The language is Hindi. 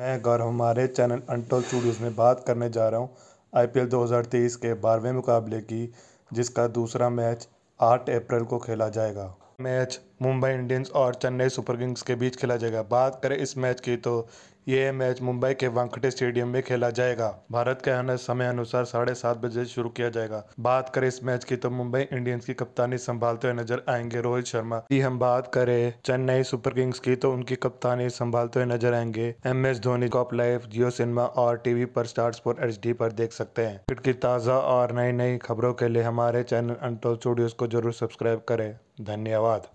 मैं गौरव हमारे चैनल अनटोल्ड स्टूडियोज़ में बात करने जा रहा हूँ आईपीएल 2023 के बारहवें मुकाबले की जिसका दूसरा मैच 8 अप्रैल को खेला जाएगा मैच मुंबई इंडियंस और चेन्नई सुपर किंग्स के बीच खेला जाएगा बात करें इस मैच की तो ये मैच मुंबई के वानखड़े स्टेडियम में खेला जाएगा भारत के आने समय अनुसार साढ़े सात बजे शुरू किया जाएगा बात करें इस मैच की तो मुंबई इंडियंस की कप्तानी संभालते हुए नजर आएंगे रोहित शर्मा की हम बात करें चेन्नई सुपर किंग्स की तो उनकी कप्तानी संभालते हुए नजर आएंगे एम एस धोनी कॉप लाइव जियो सिनेमा और टीवी पर स्टार स्पोर्ट एच डी पर देख सकते हैं क्रिकेट की ताज़ा और नई नई खबरों के लिए हमारे चैनल अनटोल स्टूडियोज को जरूर सब्सक्राइब करें धन्यवाद